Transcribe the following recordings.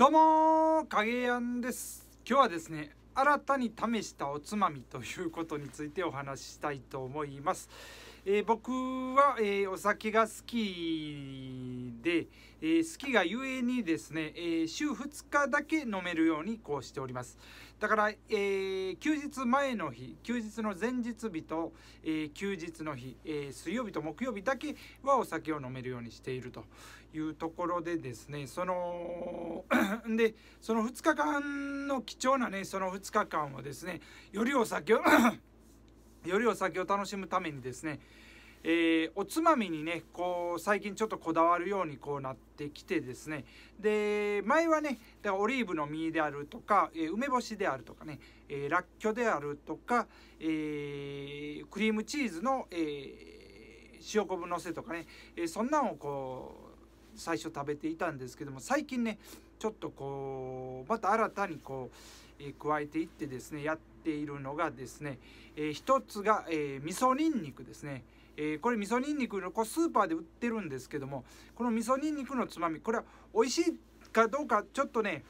どうも影やんです今日はですね新たに試したおつまみということについてお話ししたいと思います、えー、僕は、えー、お酒が好きで、えー、好きがゆえにですね、えー、週2日だけ飲めるようにこうしております。だから、えー、休日前の日、休日の前日日と、え休日の日、え水曜日と木曜日だけはお酒を飲めるようにしているというところでですね、その、で、その2日間の貴重なね、その2日間をですね、よりお酒を よりお酒を楽しむためにですね、えー、おつまみにねこう最近ちょっとこだわるようにこうなってきてですねで前はねだからオリーブの実であるとか、えー、梅干しであるとかね、えらっきょであるとか、えー、クリームチーズの、えー、塩昆布のせとかね、えそんなんをこう最初食べていたんですけども最近ねちょっとこうまた新たにこう、え加えていってですねやっているのがですね、えー、一つが、えー、味噌にんにくですね。えー、これ味噌にんにくのこれスーパーで売ってるんですけどもこの味噌にんにくのつまみこれは美味しいかどうかちょっとね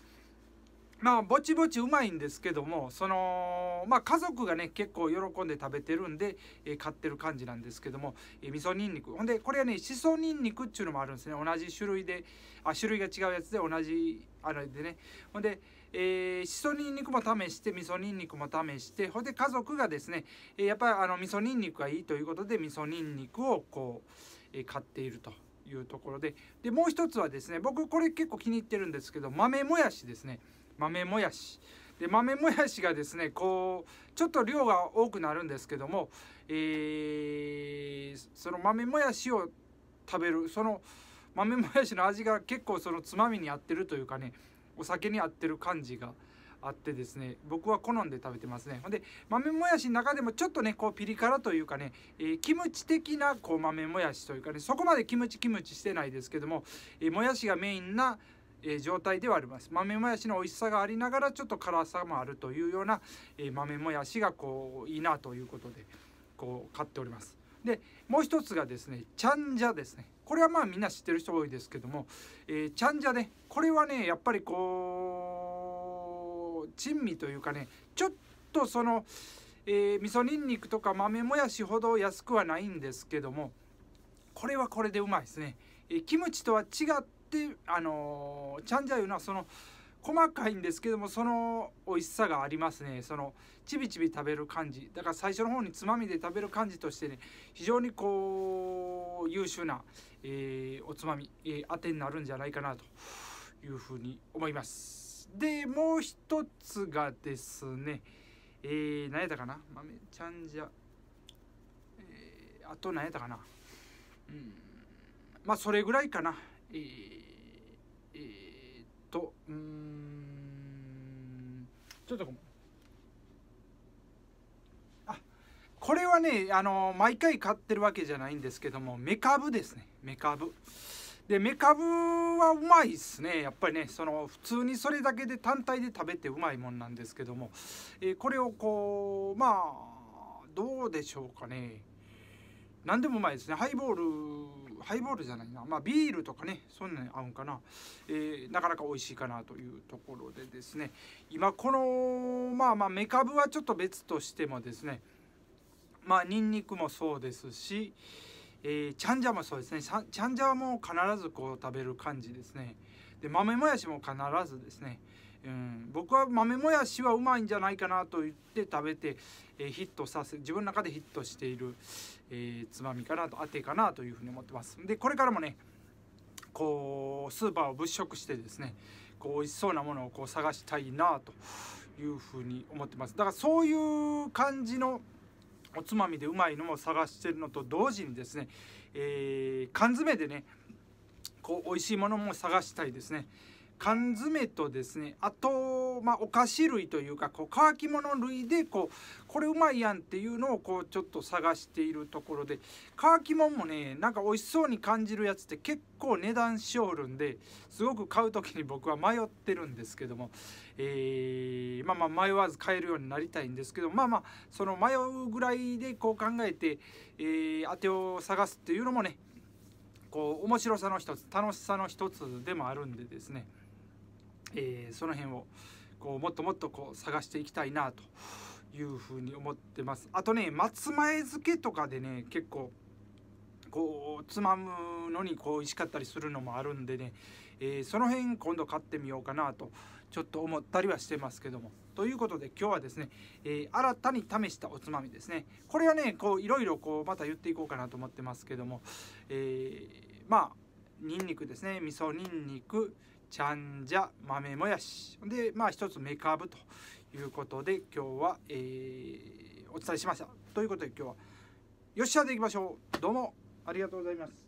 まあぼちぼちうまいんですけどもそのまあ家族がね結構喜んで食べてるんで、えー、買ってる感じなんですけども、えー、味噌にんにくほんでこれはねしそにんにくっていうのもあるんですね同じ種類であ種類が違うやつで同じあれでねほんで、えしそにんにくも試して味噌にんにくも試してほんで家族がですね、えー、やっぱりあの味噌にんにくがいいということで味噌にんにくをこう、えー、買っていると。いうところででもう一つはですね僕これ結構気に入ってるんですけど豆もやしですね豆もやしで豆もやしがですねこうちょっと量が多くなるんですけども、えー、その豆もやしを食べるその豆もやしの味が結構そのつまみに合ってるというかねお酒に合ってる感じがあってですね僕は好んで食べてますねほんで豆もやしの中でもちょっとねこうピリ辛というかね、えー、キムチ的なこう豆もやしというかねそこまでキムチキムチしてないですけども、えー、もやしがメインなえ状態ではあります豆もやしの美味しさがありながらちょっと辛さもあるというような、え豆もやしがこういいなということでこう買っておりますでもう一つがですねちゃんじゃですねこれはまあみんな知ってる人多いですけども、えー、ちゃんじゃねこれはねやっぱりこう珍味というかねちょっとその、えー、味噌にんにくとか豆もやしほど安くはないんですけどもこれはこれでうまいですね、えー、キムチとは違っってあのちゃんじゃいうのはその細かいんですけどもその美味しさがありますねそのちびちび食べる感じだから最初の方につまみで食べる感じとしてね非常にこう優秀な、えー、おつまみ、えー、当てになるんじゃないかなというふうに思いますでもう一つがですねえー、何やったかな豆ちゃんじゃ、えー、あと何やったかなうんまあそれぐらいかなえーとうんちょっとあこれはねあの毎回買ってるわけじゃないんですけどもメカブですねメカブでメカブはうまいっすねやっぱりねその普通にそれだけで単体で食べてうまいもんなんですけども、えー、これをこうまあどうでしょうかね何でもうまいですねハイボールハイボールじゃないなまあビールとかねそんなに合うんかな、えー、なかなか美味しいかなというところでですね今このまあまあメカブはちょっと別としてもですねまあニンニクもそうですしえチャンジャもそうですねチャンジャも必ずこう食べる感じですねで豆もやしも必ずですねうん、僕は豆もやしはうまいんじゃないかなと言って食べて、えー、ヒットさせ自分の中でヒットしている、えー、つまみかなとあてかなというふうに思ってますでこれからもねこうスーパーを物色してですねこう美味しそうなものをこう探したいなというふうに思ってますだからそういう感じのおつまみでうまいのも探してるのと同時にですね、えー、缶詰でねこう美味しいものも探したいですね。缶詰とですねあと、まあ、お菓子類というかこう乾き物類でこうこれうまいやんっていうのをこうちょっと探しているところで乾き物もねなんか美味しそうに感じるやつって結構値段しおるんですごく買う時に僕は迷ってるんですけども、えー、まあまあ迷わず買えるようになりたいんですけどまあまあその迷うぐらいでこう考えて、えー、当てを探すっていうのもねこう面白さの一つ楽しさの一つでもあるんでですねえー、その辺をこうもっともっとこう探していきたいなというふうに思ってます。あとね松前漬けとかでね結構こうつまむのにこう美味しかったりするのもあるんでね、えー、その辺今度買ってみようかなとちょっと思ったりはしてますけども。ということで今日はですね、えー、新たに試したおつまみですねこれはねこういろいろこうまた言っていこうかなと思ってますけども、えー、まあにんにくですね味噌にんにくちゃんじゃ豆もやしでまあ一つめかぶということで今日は、えー、お伝えしましたということで今日はよっしゃでいきましょうどうもありがとうございます